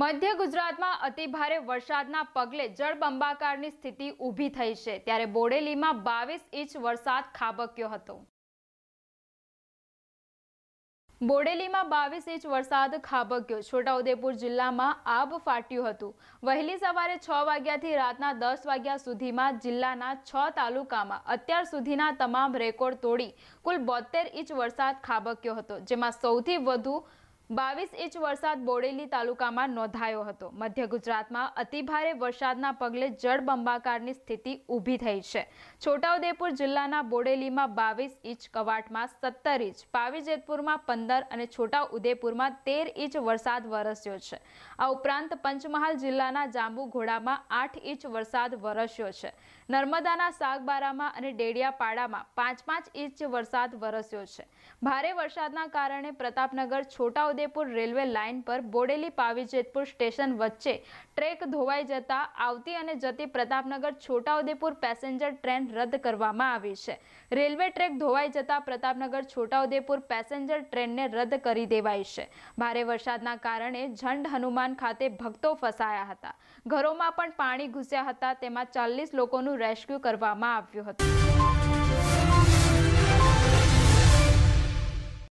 મધ્ય ગુજરાતમાં અતિ ભારે વરસાદના પગલે જળબંબાકારની સ્થિતિ ઊભી થઈ છે ત્યારે બોડેલીમાં બાવીસ ઇંચ વરસાદ ખાબક્યો હતો બોડેલીમાં બાવીસ ઇંચ વરસાદ ખાબક્યો છોટાઉદેપુર જિલ્લામાં આબ ફાટ્યું હતું વહેલી સવારે છ વાગ્યાથી રાતના દસ વાગ્યા સુધીમાં જિલ્લાના છ તાલુકામાં અત્યાર સુધીના તમામ રેકોર્ડ તોડી કુલ બોતેર ઇંચ વરસાદ ખાબક્યો હતો જેમાં સૌથી વધુ બાવીસ ઇંચ વરસાદ બોડેલી તાલુકામાં નોંધાયો હતો મધ્ય ગુજરાતમાં અતિભારે વરસાદના પગલે જળબંબાકારની સ્થિતિ ઊભી થઈ છે છોટાઉદેપુર જિલ્લાના બોડેલીમાં બાવીસ ઇંચ કવાટમાં સત્તર ઇંચ પાવીજેતપુરમાં પંદર અને છોટાઉદેપુરમાં તેર ઇંચ વરસાદ વરસ્યો છે આ ઉપરાંત પંચમહાલ જિલ્લાના જાંબુ ઘોડામાં આઠ ઇંચ વરસાદ વરસ્યો છે નર્મદાના સાગબારામાં અને ડેડિયાપાડામાં પાંચ પાંચ ઇંચ વરસાદ વરસ્યો છે ભારે વરસાદના કારણે પ્રતાપનગર છોટાઉદેપુર છોટાઉદેપુર રેલવે લાઇન પર બોડેલી પાવીજેતપુર સ્ટેશન વચ્ચે ટ્રેક ધોવાઈ જતા આવતી અને જતી પ્રતાપનગર છોટાઉદેપુર પેસેન્જર ટ્રેન રદ કરવામાં આવી છે રેલવે ટ્રેક ધોવાઈ જતા પ્રતાપનગર છોટાઉદેપુર પેસેન્જર ટ્રેનને રદ કરી દેવાઈ છે ભારે વરસાદના કારણે ઝંડ હનુમાન ખાતે ભક્તો ફસાયા હતા ઘરોમાં પણ પાણી ઘૂસ્યા હતા તેમાં ચાલીસ લોકોનું રેસ્ક્યુ કરવામાં આવ્યું હતું